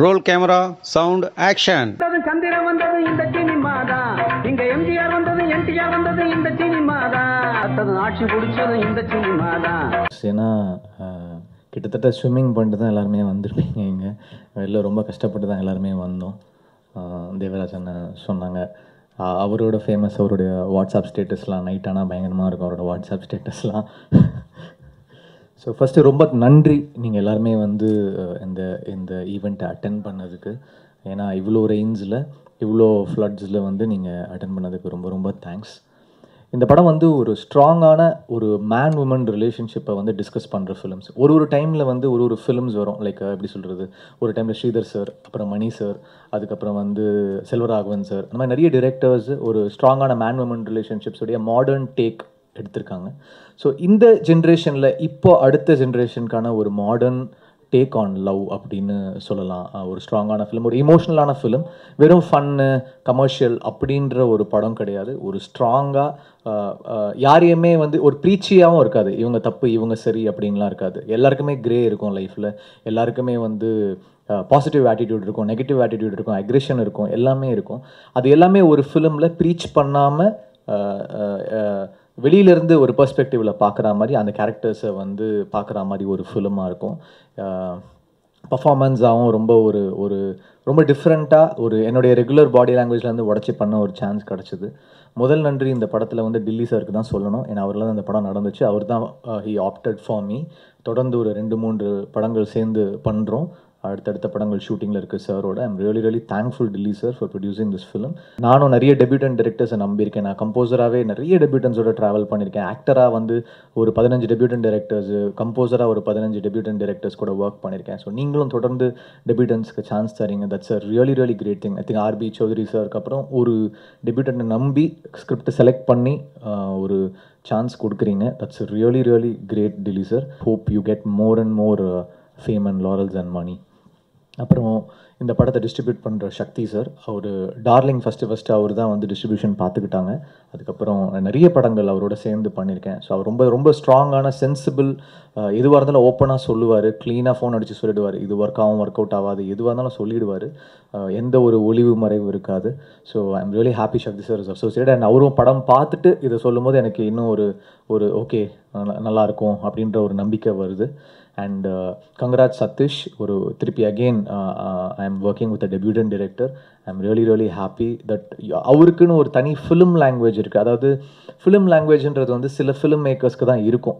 role camera sound action வந்தது இந்த இங்க எம்ஜிஆர் வந்தது என்டிஆர் வந்தது இந்த ஆட்சி பிடிச்சது இந்த ஏன்னா கிட்டத்தட்ட ஸ்விம்மிங் பண்ணிட்டு தான் எல்லாருமே வந்திருப்பீங்க இங்கே வெளில ரொம்ப கஷ்டப்பட்டு தான் எல்லாருமே வந்தோம் தேவராஜ் அண்ணன் சொன்னாங்க அவரோட ஃபேமஸ் அவருடைய வாட்ஸ்அப் ஸ்டேட்டஸ்லாம் நைட் ஆனால் பயங்கரமாக இருக்கும் அவரோட வாட்ஸ்அப் ஸ்டேட்டஸ்லாம் ஸோ ஃபஸ்ட்டு ரொம்ப நன்றி நீங்கள் எல்லாருமே வந்து இந்த இந்த ஈவெண்ட்டை அட்டன் பண்ணதுக்கு ஏன்னா இவ்வளோ ரெயின்ஸில் இவ்வளோ ஃப்ளட்ஸில் வந்து நீங்கள் அட்டன் பண்ணதுக்கு ரொம்ப ரொம்ப தேங்க்ஸ் இந்த படம் வந்து ஒரு ஸ்ட்ராங்கான ஒரு மேன் உமன் ரிலேஷன்ஷிப்பை வந்து டிஸ்கஸ் பண்ணுற ஃபிலிம்ஸ் ஒரு ஒரு டைமில் வந்து ஒரு ஒரு ஃபிலிம்ஸ் வரும் லைக் எப்படி சொல்கிறது ஒரு டைமில் ஸ்ரீதர் சார் அப்புறம் மணி சார் அதுக்கப்புறம் வந்து செல்வராகவன் சார் அந்த மாதிரி நிறைய டிரெக்டர்ஸ் ஒரு ஸ்ட்ராங்கான மேன் உமன் ரிலேஷன்ஷிப்ஸுடைய மாடர்ன் டேக் எடுத்திருக்காங்க ஸோ இந்த ஜென்ரேஷனில் இப்போ அடுத்த ஜென்ரேஷனுக்கான ஒரு மாடர்ன் டேக் ஆன் லவ் அப்படின்னு சொல்லலாம் ஒரு ஸ்ட்ராங்கான ஃபிலிம் ஒரு இமோஷ்னலான ஃபிலிம் வெறும் ஃபன்னு கமர்ஷியல் அப்படின்ற ஒரு படம் கிடையாது ஒரு ஸ்ட்ராங்காக யாரையுமே வந்து ஒரு ப்ரீச்சியாகவும் இருக்காது இவங்க தப்பு இவங்க சரி அப்படின்லாம் இருக்காது எல்லாருக்குமே கிரே இருக்கும் லைஃப்பில் எல்லாருக்குமே வந்து பாசிட்டிவ் ஆட்டிடியூட் இருக்கும் நெகட்டிவ் ஆட்டிடியூட் இருக்கும் அக்ரெஷன் இருக்கும் எல்லாமே இருக்கும் அது எல்லாமே ஒரு ஃபிலிமில் ப்ரீச் பண்ணாமல் வெளியிலேருந்து ஒரு பர்ஸ்பெக்டிவில் பார்க்குற மாதிரி அந்த கேரக்டர்ஸை வந்து பார்க்குற மாதிரி ஒரு ஃபிலிமாக இருக்கும் பர்ஃபாமன்ஸாகவும் ரொம்ப ஒரு ஒரு ரொம்ப டிஃப்ரெண்ட்டாக ஒரு என்னுடைய ரெகுலர் பாடி லாங்குவேஜ்லேருந்து உடச்சி பண்ண ஒரு சான்ஸ் கிடச்சிது முதல் நன்றி இந்த படத்தில் வந்து டில்லி சாருக்கு தான் சொல்லணும் ஏன்னா அவரில் தான் அந்த படம் நடந்துச்சு அவர் தான் ஹி ஆப்டட் ஃபார் மீ தொடர்ந்து ஒரு ரெண்டு மூன்று படங்கள் சேர்ந்து பண்ணுறோம் அடுத்தடுத்த படங்கள் ஷூட்டிங்கில் இருக்குது சாரோட I'm really really thankful Dilli sir for producing this film நானும் நிறைய டெபியூட்டன் டேரக்டர்ஸை நம்பியிருக்கேன் நான் கம்போசராகவே நிறைய டெபியூட்டன்ஸோட ட்ராவல் பண்ணியிருக்கேன் ஆக்டராக வந்து ஒரு பதினஞ்சு டெபியூட்டன் டேரக்டர்ஸ் கம்போசராக ஒரு பதினஞ்சு டெபியூட்டன் டேரக்டர்ஸ் கூட ஒர்க் பண்ணியிருக்கேன் ஸோ நீங்களும் தொடர்ந்து டெபியூட்டன்ஸ்க்கு சான்ஸ் தரீங்க that's a really really great thing I think RB Choudhary சார்க்கு அப்புறம் ஒரு டெபியூட்டனை நம்பி ஸ்கிரிப்டை செலக்ட் பண்ணி ஒரு சான்ஸ் கொடுக்குறீங்க that's really really great Dilli sir hope you get more and more fame and laurels and money அப்புறம் இந்த படத்தை டிஸ்ட்ரிபியூட் பண்ணுற சக்தி சார் அவர் டார்லிங் ஃபஸ்ட்டு ஃபஸ்ட்டு அவர் தான் வந்து டிஸ்ட்ரிபியூஷன் பார்த்துக்கிட்டாங்க அதுக்கப்புறம் நிறைய படங்கள் அவரோட சேர்ந்து பண்ணியிருக்கேன் ஸோ அவர் ரொம்ப ரொம்ப ஸ்ட்ராங்கான சென்சிபிள் எதுவாக இருந்தாலும் ஓப்பனாக சொல்லுவார் க்ளீனாக ஃபோன் அடித்து சொல்லிடுவார் இது ஒர்க் ஆகும் ஒர்க் அவுட் ஆகாது எதுவாக இருந்தாலும் சொல்லிடுவார் எந்த ஒரு ஒளிவு மறைவு இருக்காது so I am really happy Sakthi sir sir so and அவரும் படம் பார்த்துட்டு இதை சொல்லும்போது எனக்கு இன்னும் ஒரு ஒரு ஓகே நல்லாயிருக்கும் அப்படின்ற ஒரு நம்பிக்கை வருது அண்ட் கங்கராஜ் சதீஷ் ஒரு திருப்பி again I am working with a debutant director I'm really really happy that அவருக்குன்னு ஒரு தனி ஃபிலிம் லாங்குவேஜ் இருக்குது அதாவது ஃபிலிம் லாங்குவேஜ்ன்றது வந்து சில ஃபிலிம் மேக்கர்ஸ்க்கு தான் இருக்கும்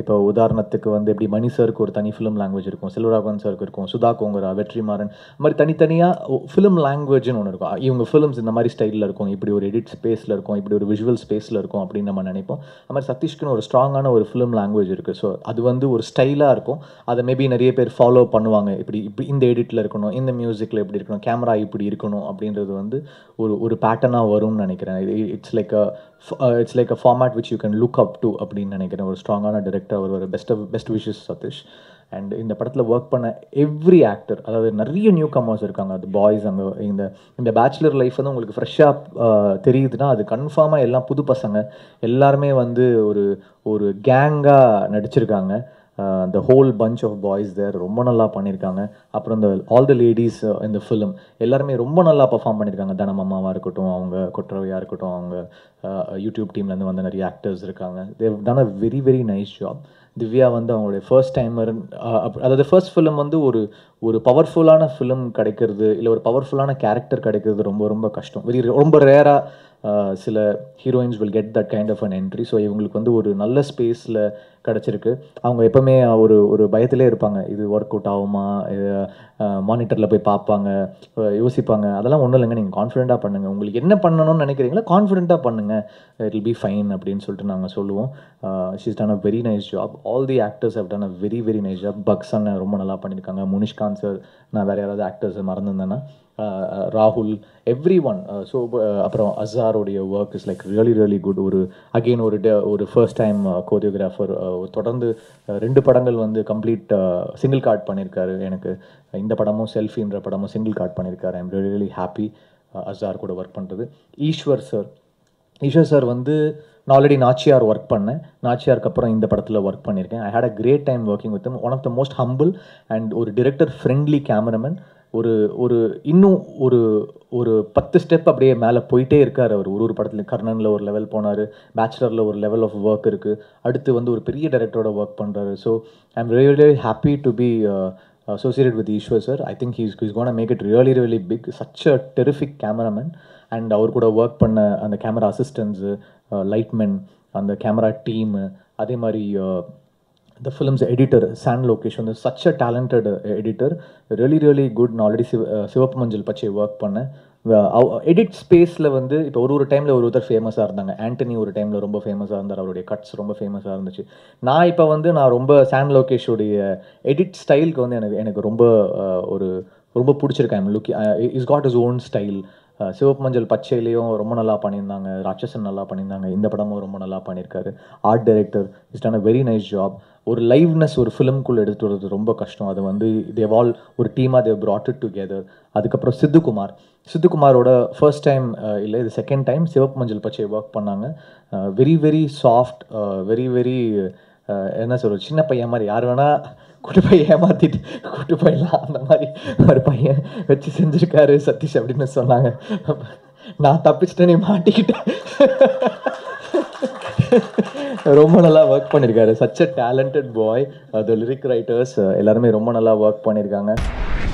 இப்போ உதாரணத்துக்கு வந்து எப்படி மணி ஒரு தனி ஃபிலிம் லாங்குவேஜ் இருக்கும் செல்வராகவன் சருக்கு இருக்கும் சுதா கோங்கரா வெற்றிமாறன் இந்த மாதிரி தனித்தனியாக ஃபிலிம் லாங்குவேஜ்னு ஒன்று இருக்கும் இவங்க ஃபிலிம்ஸ் இந்த மாதிரி ஸ்டைலில் இருக்கும் இப்படி ஒரு எடிட் ஸ்பேஸில் இருக்கும் இப்படி ஒரு விஷுவல் ஸ்பேஸில் இருக்கும் அப்படின்னு நம்ம நினைப்போம் அது மாதிரி சதீஷ்க்குன்னு ஒரு ஸ்ட்ராங்கான ஒரு ஃபிலிம் லாங்குவேஜ் இருக்குது ஸோ அது வந்து ஒரு ஸ்டைலாக இருக்கும் அதை மேபி நிறைய பேர் ஃபாலோ பண்ணுவாங்க இப்படி இப்படி இந்த எடிட்டில் இருக்கணும் இந்த மியூசிக்கில் எப்படி இருக்கணும் கேமரா இப்படி இருக்கணும் அப்படின்றது வந்து ஒரு ஒரு பேட்டர்னாக வரும்னு நினைக்கிறேன் இது it's like a it's like a format which you can look up to அப்படின்னு நினைக்கிறேன் ஒரு ஸ்ட்ராங்கான டேரக்டர் ஒரு ஒரு best best wishes Sathish and இந்த படத்தில் ஒர்க் பண்ண எவ்ரி ஆக்டர் அதாவது நிறைய நியூ கமர்ஸ் இருக்காங்க அது பாய்ஸ் அங்கே இந்த இந்த பேச்சுலர் லைஃப் வந்து உங்களுக்கு ஃப்ரெஷ்ஷாக தெரியுதுன்னா அது கன்ஃபார்மாக எல்லாம் புது பசங்க எல்லாருமே வந்து ஒரு ஒரு கேங்காக நடிச்சிருக்காங்க the whole bunch of boys there ரொம்ப நல்லா பண்ணியிருக்காங்க அப்புறம் இந்த ஆல் த லேடிஸ் இந்த ஃபிலிம் எல்லாருமே ரொம்ப நல்லா பர்ஃபார்ம் பண்ணியிருக்காங்க அம்மாவாக இருக்கட்டும் அவங்க குற்றவையாக இருக்கட்டும் அவங்க யூடியூப் uh, டீம்லேருந்து வந்து நிறைய ஆக்டர்ஸ் இருக்காங்க Dev done a very very nice job Divya வந்து அவங்களுடைய ஃபர்ஸ்ட் uh, டைமர் அதாவது ஃபர்ஸ்ட் ஃபிலிம் வந்து ஒரு ஒரு பவர்ஃபுல்லான ஃபிலிம் கிடைக்கிறது இல்லை ஒரு பவர்ஃபுல்லான கேரக்டர் கிடைக்கிறது ரொம்ப ரொம்ப கஷ்டம் வெரி ரொம்ப ரேராக சில heroines will get that kind of an entry so இவங்களுக்கு வந்து ஒரு நல்ல ஸ்பேஸில் கிடச்சிருக்கு அவங்க எப்போவுமே ஒரு ஒரு பயத்திலே இருப்பாங்க இது ஒர்க் அவுட் ஆகுமா இது மானிட்டரில் போய் பார்ப்பாங்க யோசிப்பாங்க அதெல்லாம் ஒன்றும் இல்லைங்க நீங்கள் கான்ஃபிடெண்ட்டாக பண்ணுங்கள் உங்களுக்கு என்ன பண்ணணும்னு நினைக்கிறீங்களோ கான்ஃபிடென்ட்டாக பண்ணுங்கள் இட் வில் பி ஃபைன் அப்படின்னு சொல்லிட்டு நாங்கள் சொல்லுவோம் she's done a very nice job all the actors have done a very very nice job அண்ணன் ரொம்ப நல்லா பண்ணியிருக்காங்க முனிஷ்கா சார் நான் வேறு யாராவது ஆக்டர்ஸை மறந்துருந்தேன்னா ராகுல் எவ்ரி ஒன் ஸோ அப்புறம் அசாரோடைய work is like really really good ஒரு அகெயின் ஒரு ஒரு ஃபர்ஸ்ட் டைம் கோரியோகிராஃபர் தொடர்ந்து ரெண்டு படங்கள் வந்து கம்ப்ளீட் சிங்கிள் கார்ட் பண்ணியிருக்காரு எனக்கு இந்த படமும் செல்ஃபின்ற படமும் சிங்கிள் கார்ட் பண்ணியிருக்காரு I am really really happy Azhar கூட ஒர்க் பண்ணுறது ஈஸ்வர் சார் ஈஷா சார் வந்து நான் ஆல்ரெடி நாச்சியார் ஒர்க் பண்ணேன் நாச்சியாருக்கு அப்புறம் இந்த படத்தில் ஒர்க் பண்ணியிருக்கேன் I had a great time working with one of the most humble and ஒரு டிரெக்டர் ஃப்ரெண்ட்லி கேமராமேன் ஒரு ஒரு இன்னும் ஒரு ஒரு பத்து ஸ்டெப் அப்படியே மேலே போயிட்டே இருக்கார் அவர் ஒரு ஒரு படத்தில் கர்ணனில் ஒரு லெவல் போனார் பேச்சுலரில் ஒரு லெவல் ஆஃப் ஒர்க் இருக்குது அடுத்து வந்து ஒரு பெரிய டைரக்டரோட ஒர்க் பண்ணுறாரு so I am really happy to be associate with Eswar sir I think he's is gonna make it really really big such a terrific cameraman and அவர் கூட ஒர்க் பண்ண அந்த கேமரா அசிஸ்டன்ஸு லைட்மென் அந்த கேமரா டீமு அதே மாதிரி the film's editor San Lokesh வந்து such a talented editor really really good நான் already சிவ uh, சிவப்பு மஞ்சள் பச்சை ஒர்க் பண்ணேன் எடிட் ஸ்பேஸில் வந்து இப்போ ஒரு ஒரு டைமில் ஒரு ஒருத்தர் ஃபேமஸாக இருந்தாங்க ஆண்டனி ஒரு டைமில் ரொம்ப ஃபேமஸாக இருந்தார் அவருடைய கட்ஸ் ரொம்ப ஃபேமஸாக இருந்துச்சு நான் இப்போ வந்து நான் ரொம்ப சான் லோகேஷுடைய எடிட் ஸ்டைலுக்கு வந்து எனக்கு எனக்கு ரொம்ப uh, ஒரு ரொம்ப பிடிச்சிருக்கு I'm is got is own style சிவப்பு மஞ்சள் பச்சையிலையும் ரொம்ப நல்லா பண்ணியிருந்தாங்க ராட்சசன் நல்லா பண்ணியிருந்தாங்க இந்த படமும் ரொம்ப நல்லா பண்ணியிருக்காரு art director is done a very nice job ஒரு லைவ்னஸ் ஒரு ஃபிலிம்குள்ளே எடுத்துகிட்டு வர்றது ரொம்ப கஷ்டம் அது வந்து தேவ் ஆல் ஒரு டீமாக தேவ் பிராட் இட் டுகெதர் அதுக்கப்புறம் சித்துக்குமார் சித்துக்குமாரோட ஃபர்ஸ்ட் டைம் இல்லை இது செகண்ட் டைம் சிவப்பு மஞ்சள் பச்சை ஒர்க் பண்ணாங்க very very soft very very என்ன சொல்கிறது சின்ன பையன் மாதிரி யார் வேணால் கூட்டு போய் ஏமாற்றிட்டு கூட்டு போயிடலாம் அந்த மாதிரி ஒரு பையன் வச்சு செஞ்சுருக்காரு சதீஷ் அப்படின்னு சொன்னாங்க நான் நீ மாட்டிக்கிட்டேன் ரொம்ப நல்லா ஒர்க் பண்ணியிருக்காரு சச் அ டேலண்டட் பாய் அது லிரிக் ரைட்டர்ஸ் எல்லாருமே ரொம்ப நல்லா ஒர்க் பண்ணியிருக்காங்க